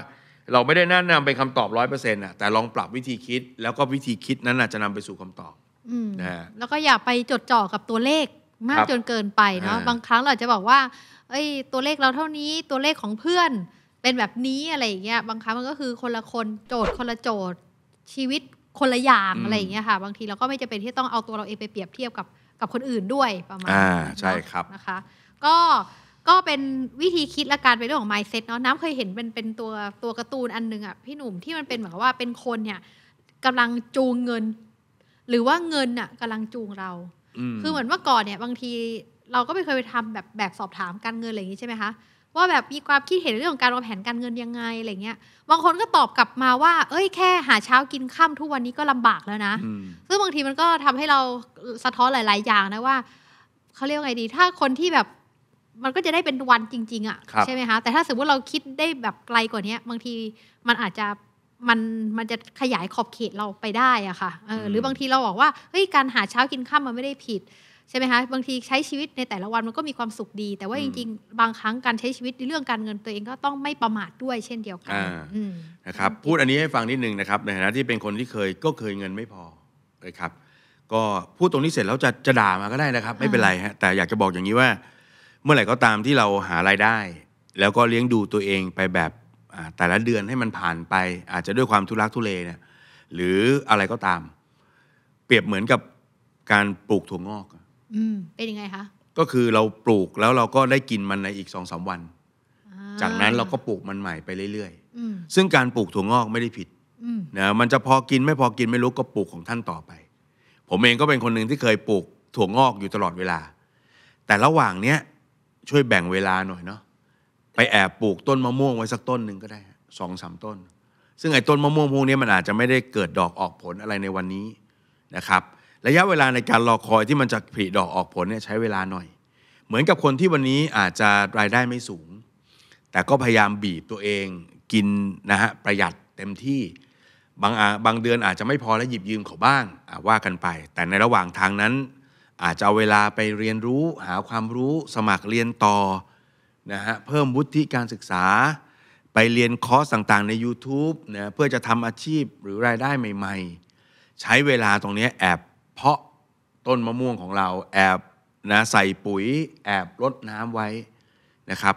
เราไม่ได้แนะนำเป็นคำตอบร้อยเปอร์เซ็นต์ะแต่ลองปรับวิธีคิดแล้วก็วิธีคิดนั้นอาจจะนำไปสู่คำตอบนะแล้วก็อย่าไปจดจ่อกับตัวเลขมากจนเกินไปเนาะบางครั้งเราจะบอกว่าเอ้ยตัวเลขเราเท่านี้ตัวเลขของเพื่อนเป็นแบบนี้อะไรอย่างเงี้ยบางครั้งมันก็คือคนละคนโจทย์คนละโจทย์ชีวิตคนละอย่างอะไรอย่างเงี้ยค่ะบางทีเราก็ไม่จะเป็นที่ต้องเอาตัวเราเองไปเปรียบเทียบกับกับคนอื่นด้วยประมาณอ่าใช่ครับนะคะก็ก็เป็นวิธีคิดและการเป็นเรื่องของ mindset เนาะน้ำเคยเห็นเป็นเป็นตัวตัวการ์ตูนอันนึงอะพี่หนุ่มที่มันเป็นเหมือนว่าเป็นคนเนี่ยกำลังจูงเงิน หรือว่าเงินอะกำลังจูงเรา คือเหมือนว่าก่อนเนี่ย บางทีเราก็ไม่เคยไปทำแบบแบบสอบถามการเงินอะไรอย่างนี้ใช่ไหมคะว่าแบบมีความคิดเห็นเรื่องของการวางแผนการเงินยังไงอะไรเงี้ย บางคนก็ตอบกลับมาว่า เอ้ยแค่หาเช้ากินข้ามทุกวันนี้ก็ลำบากแล้วนะซึ่งบางทีมันก็ทำให้เราสะท้อนหลาย ๆ อย่างนะว่าเขาเรียกไงดี ถ้าคนที่แบบมันก็จะได้เป็นวันจริงๆอะ่ะใช่ไหมคะแต่ถ้าสมมติเราคิดได้แบบไกลกว่านี้บางทีมันอาจจะมันมันจะขยายขอบเขตเราไปได้อะค่ะหรือบางทีเราบอกว่าเฮ้ยการหาเช้ากินข้ามมันไม่ได้ผิดใช่ไหมคะบางทีใช้ชีวิตในแต่ละวันมันก็มีความสุขดี แต่ว่าจริงๆ บางครั้งการใช้ชีวิตในเรื่องการเงินตัวเองก็ต้องไม่ประมาทด้วยเช่นเดียวกันนะครับ พูดอันนี้ให้ฟังนิดนึงนะครับในฐานะที่เป็นคนที่เคยก็เคยเงินไม่พอนะครับ ก็พูดตรงนี้เสร็จแล้วจะจะด่ามาก็ได้นะครับ ไม่เป็นไรฮะแต่อยากจะบอกอย่างนี้ว่า เมื่อไหร่ก็ตามที่เราหารายได้ แล้วก็เลี้ยงดูตัวเองไปแบบแต่ละเดือนให้มันผ่านไป อาจจะด้วยความทุรักทุเลเนี่ยหรืออะไรก็ตาม เปรียบเหมือนกับการปลูกถั่วงอกเป็นยังไงคะ ก็คือเราปลูกแล้วเราก็ได้กินมันในอีกสองสามวันจากนั้นเราก็ปลูกมันใหม่ไปเรื่อยๆซึ่งการปลูกถั่วงอกไม่ได้ผิดนะมันจะพอกินไม่พอกินไม่รู้ก็ปลูกของท่านต่อไป ผมเองก็เป็นคนหนึ่งที่เคยปลูกถั่วงอกอยู่ตลอดเวลา แต่ระหว่างเนี้ยช่วยแบ่งเวลาหน่อยเนาะไปแอบปลูกต้นมะม่วงไว้สักต้นหนึ่งก็ได้สองสามต้น ซึ่งไอ้ต้นมะม่วงพวกนี้มันอาจจะไม่ได้เกิดดอกออกผลอะไรในวันนี้นะครับระยะเวลาในการรอคอยที่มันจะผลิดอกออกผลเนี่ยใช้เวลาหน่อย เหมือนกับคนที่วันนี้อาจจะรายได้ไม่สูง แต่ก็พยายามบีบตัวเอง กินนะฮะประหยัดเต็มที่บางบางเดือนอาจจะไม่พอแล้วหยิบยืมเขาบ้างาว่ากันไป แต่ในระหว่างทางนั้น อาจจะเอาเวลาไปเรียนรู้หาความรู้สมัครเรียนต่อนะฮะเพิ่มวุฒิการศึกษา ไปเรียนคอร์สต่างๆใน YouTube นะเพื่อจะทำอาชีพหรือรายได้ใหม่ ๆ ใช้เวลาตรงนี้แอบเพาะต้นมะม่วงของเราแอบนะใส่ปุ๋ย แอบรดน้ำไว้นะครับ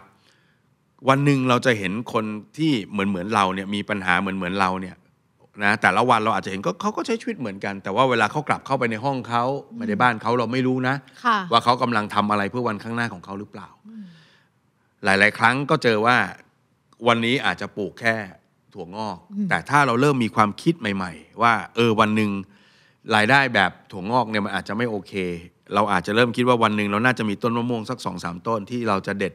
วันหนึ่งเราจะเห็นคนที่เหมือนเหมือนเราเนี่ยมีปัญหาเหมือนเหมือนเราเนี่ยนะแต่ละวันเราอาจจะเห็นก็เขาก็ใช้ชีวิตเหมือนกัน แต่ว่าเวลาเขากลับเข้าไปในห้องเขาไปในบ้านเขาเราไม่รู้นะว่าเขากำลังทำอะไรเพื่อวันข้างหน้าของเขาหรือเปล่า หลาย ๆ ครั้งก็เจอว่าวันนี้อาจจะปลูกแค่ถั่วงอก แต่ถ้าเราเริ่มมีความคิดใหม่ ๆ ว่าเออวันหนึ่งรายได้แบบถั่วงอกเนี่ยมันอาจจะไม่โอเค เราอาจจะเริ่มคิดว่าวันหนึ่งเราน่าจะมีต้นมะม่วงสักสองสามต้นที่เราจะเด็ด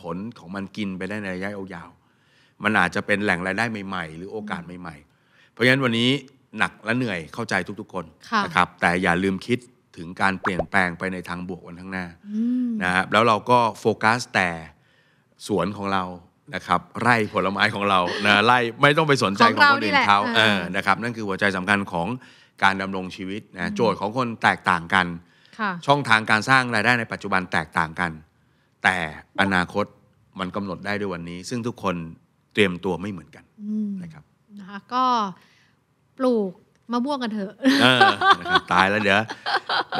ผลของมันกินไปได้ในระยะยาว มันอาจจะเป็นแหล่งรายได้ใหม่ ๆ หรือโอกาสใหม่ๆ เพราะฉะนั้นวันนี้หนักและเหนื่อยเข้าใจทุกๆคนนะครับแต่อย่าลืมคิดถึงการเปลี่ยนแปลงไปในทางบวกวันข้างหน้า นะครับ แล้วเราก็โฟกัสแต่สวนของเรานะครับ ไร่ผลไม้ของเรานะไร่ไม่ต้องไปสนใจของคนอื่นเขาเออนะครับนั่นคือหัวใจสำคัญของการดำรงชีวิตนะโจทย์ของคนแตกต่างกัน ช่องทางการสร้างรายได้ในปัจจุบันแตกต่างกัน แต่อนาคตมันกำหนดได้ด้วยวันนี้ ซึ่งทุกคนเตรียมตัวไม่เหมือนกัน นะครับนะคะก็ปลูกมะม่วงกันเถอะตายแล้วเดี๋ยว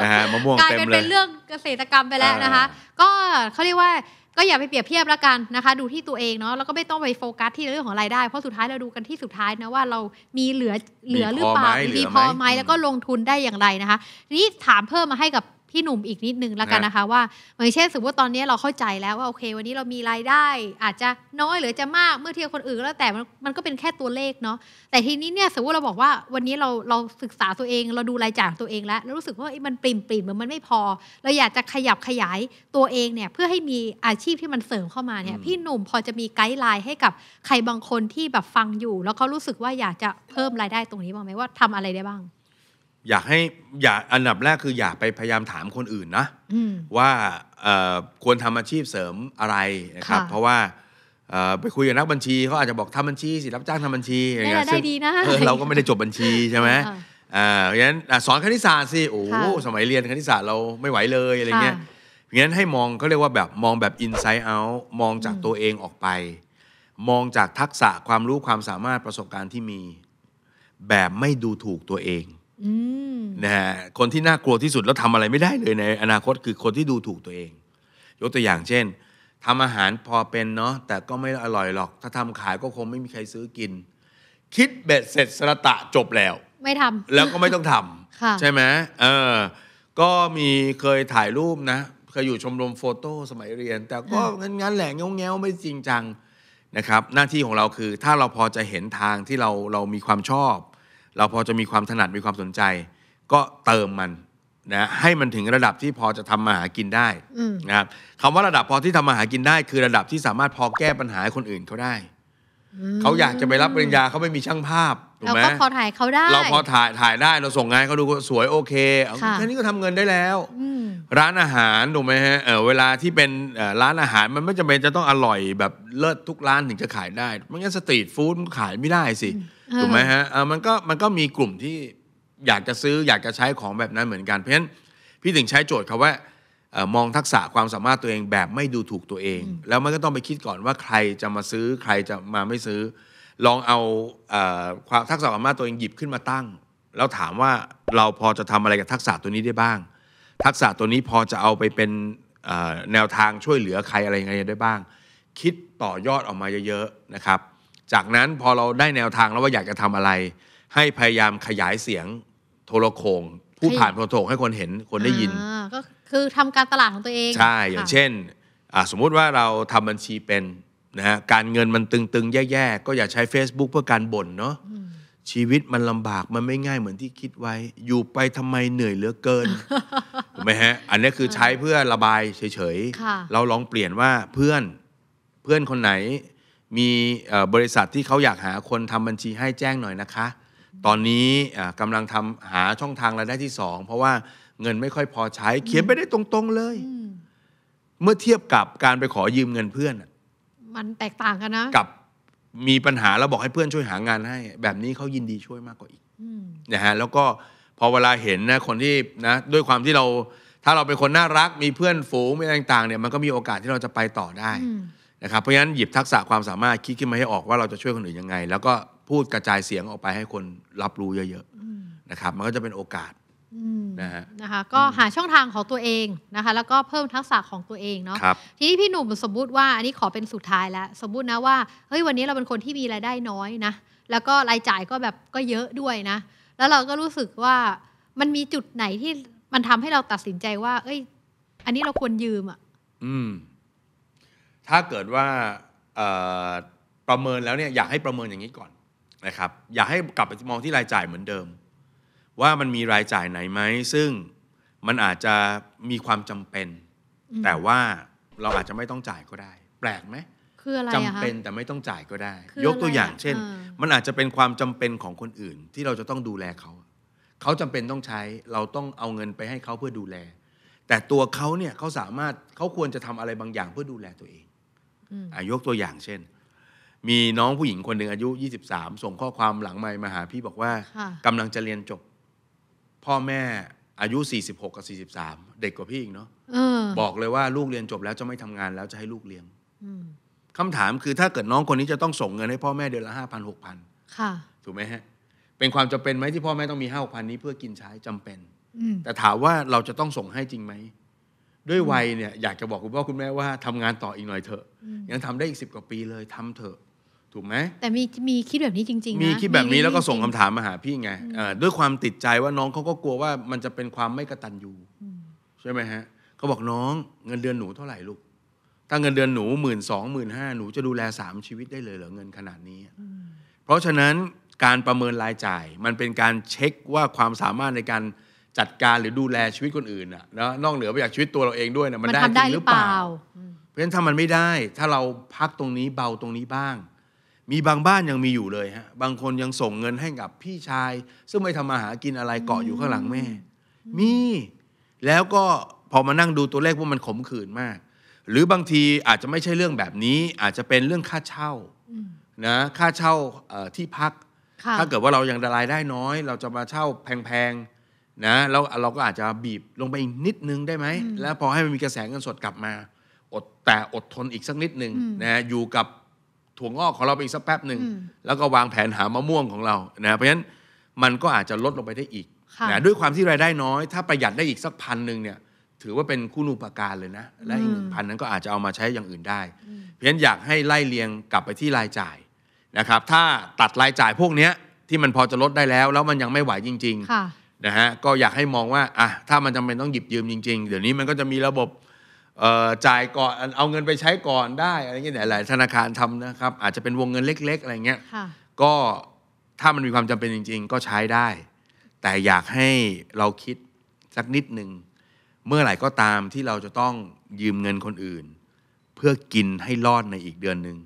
นะฮะมะม่วงเต็มเลยกลายเป็นเรื่องเกษตรกรรมไปแล้วนะคะ ก็เขาเรียกว่าก็อย่าไปเปรียบเทียบแล้วกันนะคะ ดูที่ตัวเองเนาะแล้วก็ไม่ต้องไปโฟกัสที่เรื่องของรายได้ เพราะสุดท้ายเราดูกันที่สุดท้ายนะว่าเรามีเหลือเหลือหรือเปล่ามีพอไหมแล้วก็ลงทุนได้อย่างไรนะคะนี้ถามเพิ่มมาให้กับพี่หนุ่มอีกนิดนึงแล้วกันนะคะว่าอย่างเช่นสมมติตอนนี้เราเข้าใจแล้วว่าโอเค วันนี้เรามีรายได้อาจจะน้อยหรือจะมากเมื่อเทียบคนอื่นแล้วแต่มันก็เป็นแค่ตัวเลขเนาะแต่ทีนี้เนี่ยสมมติเราบอกว่าวันนี้เราเราศึกษาตัวเองเราดูรายจ่ายตัวเองแล้วเรารู้สึกว่ามันปริ่มปริ่มมันไม่พอเราอยากจะขยับขยายตัวเองเนี่ยเพื่อให้มีอาชีพที่มันเสริมเข้ามาเนี่ยพี่หนุ่มพอจะมีไกด์ไลน์ให้กับใครบางคนที่แบบฟังอยู่ แล้วเขารู้สึกว่าอยากจะเพิ่มรายได้ตรงนี้บ้างไหมว่าทำอะไรได้บ้างอยากให้อย่าอันดับแรกคืออย่าไปพยายามถามคนอื่นนะว่าควรทำอาชีพเสริมอะไรนะครับ เพราะว่าไปคุยกับนักบัญชีเขาอาจจะบอกทำบัญชี สิ รับจ้างทำบัญชีอย่างเงี้ยซึ่งเราก็ไม่ได้จบบัญชีใช่ไหมอ่าอย่างนั้นสอนคณิตศาสตร์สิโอ้สมัยเรียนคณิตศาสตร์เราไม่ไหวเลยอะไรเงี้ยงั้นให้มองเขาเรียกว่าแบบมองแบบ inside out มองจากตัวเองออกไป มองจากทักษะความรู้ความสามารถประสบการณ์ที่มีแบบไม่ดูถูกตัวเองนะฮะคนที่น่ากลัวที่สุดแล้วทำอะไรไม่ได้เลยในอนาคตคือคนที่ดูถูกตัวเอง ยกตัวอย่างเช่นทำอาหารพอเป็นเนาะแต่ก็ไม่อร่อยหรอก ถ้าทำขายก็คงไม่มีใครซื้อกิน คิดเบ็ดเสร็จสระตะจบแล้ว ไม่ทำแล้วก็ไม่ต้องทำใช่ไหมเออก็มีเคยถ่ายรูปนะเคยอยู่ชมรมโฟโต้สมัยเรียน แต่ก็งั้นแหลงเงี้ยงไม่จริงจังนะครับ หน้าที่ของเราคือ ถ้าเราพอจะเห็นทางที่เราเรามีความชอบเราพอจะมีความถนัดมีความสนใจ ก็เติมมันนะ ให้มันถึงระดับที่พอจะทำมาหากินได้นะครับคำว่าระดับพอที่ทำมาหากินได้ คือระดับที่สามารถพอแก้ปัญหาคนอื่นเขาได้เขาอยากจะไปรับปริญญาเขาไม่มีช่างภาพถูกไหมเราก็พอถ่ายเขาได้ เราพอถ่ายถ่ายได้ เราส่งงานเขาดูสวยโอเคแค่นี้ก็ทำเงินได้แล้วร้านอาหารถูกไหมฮะเเวลาที่เป็นร้านอาหารมันไม่จำเป็นจะต้องอร่อยแบบเลิศทุกร้านถึงจะขายได้ไม่งั้นสตรีทฟู้ดขายไม่ได้สิถูกไหมฮะเออมันก็ มันก็มีกลุ่มที่อยากจะซื้ออยากจะใช้ของแบบนั้นเหมือนกัน เพราะฉะนั้นพี่ถึงใช้โจทย์คขาว่ามองทักษะความสามารถตัวเองแบบไม่ดูถูกตัวเอง แล้วมันก็ต้องไปคิดก่อนว่าใครจะมาซื้อใครจะมาไม่ซื้อ ลองเอาความทักษะความสามารถตัวเองหยิบขึ้นมาตั้ง แล้วถามว่าเราพอจะทำอะไรกับทักษะตัวนี้ได้บ้าง ทักษะตัวนี้พอจะเอาไปเป็นแนวทางช่วยเหลือใครอะไรยังไงได้บ้าง คิดต่อยอดออกมาเยอะๆนะครับจากนั้นพอเราได้แนวทาง แล้วว่าอยากจะทำอะไร ให้พยายามขยายเสียง โทรโคงผู้ผ่านโทรโงให้คนเห็นคนได้ยินก็คือทำการตลาดของตัวเอง ใช่ อย่างเช่น สมมุติว่าเราทำบัญชีเป็นนะฮะการเงินมันตึงๆ แย่ๆ ก็อย่าใช้ Facebook เพื่อการบ่นเนาะชีวิตมันลำบากมันไม่ง่ายเหมือนที่คิดไว้ อยู่ไปทำไมเหนื่อยเหลือเกินถูกไหมฮะอันนี้คือใช้เพื่อระบายเฉยๆเราลองเปลี่ยนว่าเพื่อนเพื่อนคนไหนมีบริษัทที่เขาอยากหาคนทำบัญชีให้แจ้งหน่อยนะคะ ตอนนี้กำลังทำหาช่องทางรายได้ที่สองเพราะว่าเงินไม่ค่อยพอใช้ เขียนไปได้ตรงๆเลย เมื่อเทียบกับการไปขอยืมเงินเพื่อนมันแตกต่างกันนะกับมีปัญหาแล้วบอกให้เพื่อนช่วยหางานให้ แบบนี้เขายินดีช่วยมากกว่าอีกนะฮะแล้วก็พอเวลาเห็นนะคนที่นะด้วยความที่เรา ถ้าเราเป็นคนน่ารัก มีเพื่อนฝูงมีอะไรต่างๆเนี่ยมันก็มีโอกาสที่เราจะไปต่อได้นะครับเพราะฉะนั้นหยิบทักษะความสามารถคิดขึ้นมาให้ออกว่าเราจะช่วยคนอื่นยังไง แล้วก็พูดกระจายเสียงออกไปให้คนรับรู้เยอะๆนะครับ มันก็จะเป็นโอกาสนะฮะนะคะ ก็หาช่องทางของตัวเองนะคะ แล้วก็เพิ่มทักษะของตัวเองเนาะทีนี้พี่หนุ่มสมมติว่าอันนี้ขอเป็นสุดท้ายแล้ว สมมตินะว่าเฮ้ยวันนี้เราเป็นคนที่มีรายได้น้อยนะแล้วก็รายจ่ายก็แบบก็เยอะด้วยนะ แล้วเราก็รู้สึกว่า มันมีจุดไหนที่มันทำให้เราตัดสินใจว่าเอ้ย อันนี้เราควรยืมอ่ะถ้าเกิดว่าประเมินแล้วเนี่ยอยากให้ประเมินอย่างนี้ก่อนนะครับ อยากให้กลับไปมองที่รายจ่ายเหมือนเดิม ว่ามันมีรายจ่ายไหนไหมซึ่งมันอาจจะมีความจำเป็น แต่ว่าเราอาจจะไม่ต้องจ่ายก็ได้ แปลกไหมคืออะไรจำเป็นแต่ไม่ต้องจ่ายก็ได้ ยกตัวอย่างเช่น มันอาจจะเป็นความจำเป็นของคนอื่น ที่เราจะต้องดูแลเขา เขาจำเป็นต้องใช้เราต้องเอาเงินไปให้เขาเพื่อดูแล แต่ตัวเขาเนี่ยเขาสามารถเขาควรจะทำอะไรบางอย่างเพื่อดูแลตัวเองยกตัวอย่างเช่น มีน้องผู้หญิงคนหนึ่งอายุ 23 ส่งข้อความหลังไมมาหาพี่บอกว่ากำลังจะเรียนจบ พ่อแม่อายุ 46 กับ 43 เด็กกว่าพี่อีกเนาะบอกเลยว่าลูกเรียนจบแล้วจะไม่ทำงานแล้วจะให้ลูกเลี้ยงคำถามคือถ้าเกิดน้องคนนี้จะต้องส่งเงินให้พ่อแม่เดือนละห้าพันหกพันถูกไหมฮะ เป็นความจำเป็นไหมที่พ่อแม่ต้องมีห้าพันนี้เพื่อกินใช้จำเป็นแต่ถามว่าเราจะต้องส่งให้จริงไหมด้วยวัยเนี่ยอยากจะบอกคุณพ่อคุณแม่ว่าทำงานต่ออีกหน่อยเถอะยังทำได้อีกสิบกว่าปีเลยทำเถอะ ถูกไหมแต่มีมีคิดแบบนี้จริงๆมีคิดแบบนี้แล้วก็ส่งคำถามมาหาพี่ไงด้วยความติดใจว่าน้องเขาก็กลัวว่ามันจะเป็นความไม่กระตันยูใช่ไหมฮะเขาบอกน้องเงินเดือนหนูเท่าไหร่ลูกถ้าเงินเดือนหนูหมื่นสองหมื่นห้าหนูจะดูแลสามชีวิตได้เลยเหรอเงินขนาดนี้ เพราะฉะนั้นการประเมินรายจ่ายมันเป็นการเช็คว่าความสามารถในการจัดการหรือดูแลชีวิตคนอื่นนะนอกเหนือไปจากชีวิตตัวเราเองด้วยนะมันได้จริงหรือเปล่าเพราะฉะนั้นถ้ามันไม่ได้ ถ้าเราพักตรงนี้เบาตรงนี้บ้าง มีบางบ้านยังมีอยู่เลยฮะบางคนยังส่งเงินให้กับพี่ชาย ซึ่งไม่ทำมาหากินอะไรเกาะอยู่ข้างหลังแม่ มี แล้วก็พอมานั่งดูตัวเลขว่ามันขมขื่นมาก หรือบางทีอาจจะไม่ใช่เรื่องแบบนี้อาจจะเป็นเรื่องค่าเช่านะค่าเช่าที่พัก ถ้าเกิดว่าเรายังรายได้น้อย เราจะมาเช่าแพงนะแล้วเราก็อาจจะบีบลงไปอีกนิดนึงได้ไหมแล้วพอให้มันมีกระแสเงินสดกลับมา อดแต่อดทนอีกสักนิดหนึ่งนะอยู่กับถั่วงอกของเราไปอีกสักแป๊บหนึ่งแล้วก็วางแผนหามะม่วงของเรานะเพราะฉะนั้นมันก็อาจจะลดลงไปได้อีกนะด้วยความที่รายได้น้อย ถ้าประหยัดได้อีกสักพันหนึ่งเนี่ยถือว่าเป็นคู่นูปการเลยนะ และอีกพันนั้นก็อาจจะเอามาใช้อย่างอื่นได้ เพราะฉะนั้นอยากให้ไล่เลียงกลับไปที่รายจ่ายนะครับถ้าตัดรายจ่ายพวกนี้ที่มันพอจะลดได้แล้ว แล้วมันยังไม่ไหวจริง ๆนะฮะก็อยากให้มองว่าอ่ะถ้ามันจำเป็นต้องหยิบยืมจริงๆ เดี๋ยวนี้มันก็จะมีระบบจ่ายก่อนเอาเงินไปใช้ก่อนได้อะไรเงี้ยหลายธนาคารทำนะครับ อาจจะเป็นวงเงินเล็ก ๆ อะไรเงี้ยก็ถ้ามันมีความจำเป็นจริง ๆ ก็ใช้ได้ แต่อยากให้เราคิดสักนิดหนึ่งเมื่อไหร่ก็ตามที่เราจะต้องยืมเงินคนอื่น เพื่อกินให้รอดในอีกเดือนหนึ่ง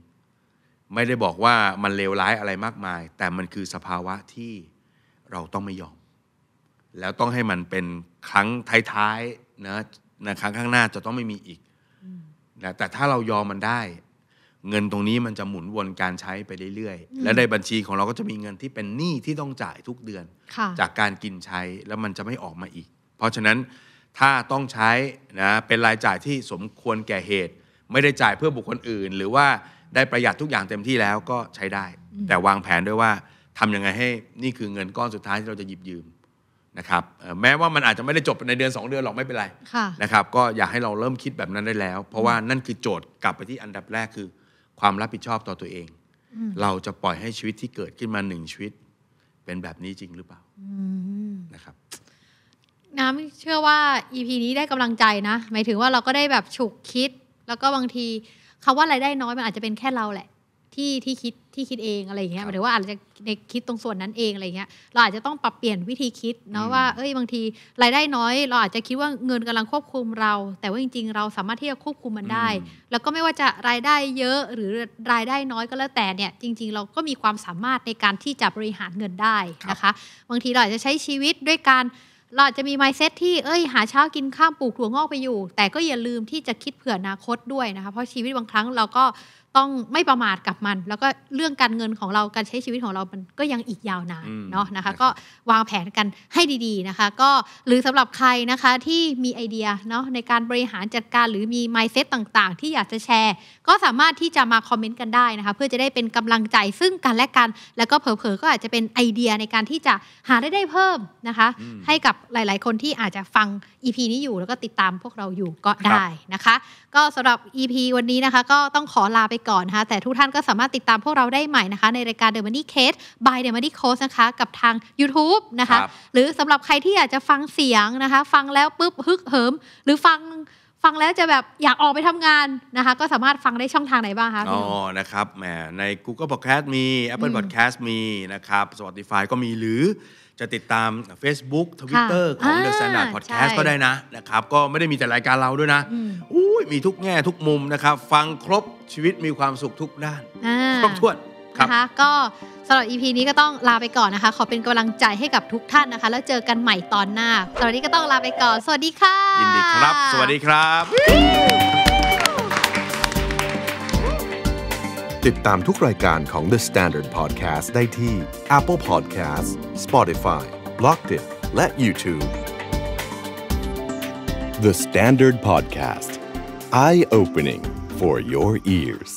ไม่ได้บอกว่ามันเลวร้ายอะไรมากมาย แต่มันคือสภาวะที่เราต้องไม่ยอมแล้วต้องให้มันเป็นครั้งท้ายๆนะนะครั้งข้างหน้าจะต้องไม่มีอีกนะแต่ถ้าเรายอมมันได้ เงินตรงนี้มันจะหมุนวนการใช้ไปเรื่อยๆ และในบัญชีของเราก็จะมีเงินที่เป็นหนี้ที่ต้องจ่ายทุกเดือน จากการกินใช้แล้วมันจะไม่ออกมาอีก เพราะฉะนั้นถ้าต้องใช้นะเป็นรายจ่ายที่สมควรแก่เหตุ ไม่ได้จ่ายเพื่อบุคคลอื่น หรือว่าได้ประหยัดทุกอย่างเต็มที่แล้วก็ใช้ได้ แต่วางแผนด้วยว่าทำยังไง ให้นี่คือเงินก้อนสุดท้ายที่เราจะหยิบยืมนะครับแม้ว่ามันอาจจะไม่ได้จบในเดือน 2 เดือนหรอกไม่เป็นไรนะครับก็อยากให้เราเริ่มคิดแบบนั้นได้แล้ว เพราะว่านั่นคือโจทย์กลับไปที่อันดับแรกคือ ความรับผิดชอบต่อตัวเอง เราจะปล่อยให้ชีวิตที่เกิดขึ้นมาหนึ่งชีวิต เป็นแบบนี้จริงหรือเปล่านะครับ น้ำเชื่อว่า EP นี้ได้กำลังใจนะหมายถึงว่าเราก็ได้แบบฉุกคิดแล้วก็บางทีคาว่ารายได้น้อยมันอาจจะเป็นแค่เราแหละที่ที่คิดที่คิดเองอะไรอย่างเงี้ยหรือว่าอาจจะในคิดตรงส่วนนั้นเองอะไรเงี้ยเราอาจจะต้องปรับเปลี่ยนวิธีคิดเนาะว่าเอ้ยบางที รายได้น้อยเราอาจจะคิดว่าเงินกำลังควบคุมเรา แต่ว่าจริงๆ เราสามารถที่จะควบคุมมันได้ แล้วก็ไม่ว่าจะรายได้เยอะหรือรายได้น้อยก็แล้วแต่เนี่ยจริงๆ เราก็มีความสามารถในการที่จะบริหารเงินได้นะคะ บางทีเราอาจจะใช้ชีวิตด้วยการ เราจะมีไม n d s e ตที่เอ้ย หาเช้ากินข้ามปลูกถั่วงอกไปอยู่ แต่ก็อย่าลืมที่จะคิดเผื่ออนาคตด้วยนะคะเพราะชีวิตบางครั้งเราก็ต้องไม่ประมาทกับมัน แล้วก็เรื่องการเงินของเราการใช้ชีวิตของเรามันก็ยังอีกยาวนานเนาะนะคะ ก็วางแผนกันให้ดีๆนะคะ ก็หรือสำหรับใครนะคะที่มีไอเดียเนาะในการบริหารจัดการหรือมี mindset ต่างๆ ที่อยากจะแชร์ ก็สามารถที่จะมาคอมเมนต์กันได้นะคะ เพื่อจะได้เป็นกำลังใจซึ่งกันและกัน แล้วก็เผลอๆก็อาจจะเป็นไอเดียในการที่จะหาได้ได้เพิ่มนะคะ ให้กับหลาย ๆ คนที่อาจจะฟัง EP นี้อยู่แล้วก็ติดตามพวกเราอยู่ก็ได้นะคะ ก็สำหรับ EP วันนี้นะคะ ก็ต้องขอลาไปก่อนนะคะแต่ทุกท่านก็สามารถติดตามพวกเราได้ใหม่นะคะในรายการ The Money Case by The Money Coach นะคะกับทาง YouTube นะคะหรือสำหรับใครที่อยากจะฟังเสียงนะคะฟังแล้วปุ๊บฮึกเหิมหรือฟังฟังแล้วจะแบบอยากออกไปทำงานนะคะก็สามารถฟังได้ช่องทางไหนบ้างคะอ๋อ นะครับแหมใน Google Podcast มี Apple Podcast มีนะครับ Spotify ก็มีหรือจะติดตาม Facebook Twitter ของ The Standard Podcast ก็ได้นะนะครับก็ไม่ได้มีแต่รายการเราด้วยนะอุ้ย มีทุกแง่ทุกมุมนะครับ ฟังครบชีวิตมีความสุขทุกด้านครบถ้วนนะคะก็สำหรับ EP นี้ก็ต้องลาไปก่อนนะคะ ขอเป็นกำลังใจให้กับทุกท่านนะคะ แล้วเจอกันใหม่ตอนหน้าสำหรับนี้ก็ต้องลาไปก่อน สวัสดีค่ะ ยินดีครับ สวัสดีครับติดตามทุกรายการของ The Standard Podcast ได้ที่ Apple Podcast Spotify b l o g d i t และ YouTube The Standard Podcast Eye Opening for your ears